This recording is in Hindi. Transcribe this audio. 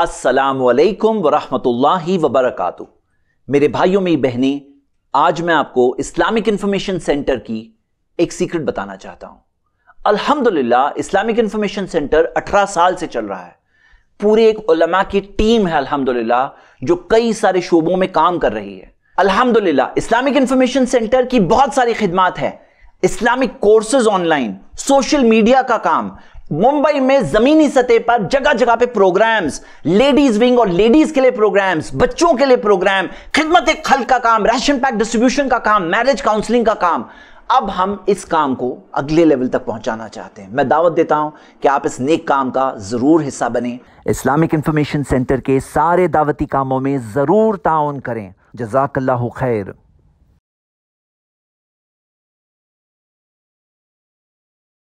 असलकम वरहमतुल्लाहि वबरकू मेरे भाइयों मेरी बहनें आज मैं आपको इस्लामिक इंफॉर्मेशन सेंटर की एक सीक्रेट बताना चाहता हूं अल्हम्दुलिल्लाह इस्लामिक इंफॉर्मेशन सेंटर 18 साल से चल रहा है पूरे एक उलमा की टीम है अल्हम्दुलिल्लाह जो कई सारे शोबों में काम कर रही है अल्हम्दुलिल्लाह इस्लामिक इंफॉर्मेशन सेंटर की बहुत सारी खिदमत है Islamic courses online social media का काम मुंबई में जमीनी सतह पर जगह जगह पे प्रोग्राम्स लेडीज विंग और लेडीज के लिए प्रोग्राम्स बच्चों के लिए प्रोग्राम खिदमत खल का काम राशन पैक डिस्ट्रीब्यूशन का काम मैरिज काउंसलिंग का काम अब हम इस काम को अगले लेवल तक पहुंचाना चाहते हैं मैं दावत देता हूं कि आप इस नेक काम का ज़रूर हिस्सा बने इस्लामिक इंफॉर्मेशन सेंटर के सारे दावती कामों में ज़रूर ताउन करें जजाकल्ला खैर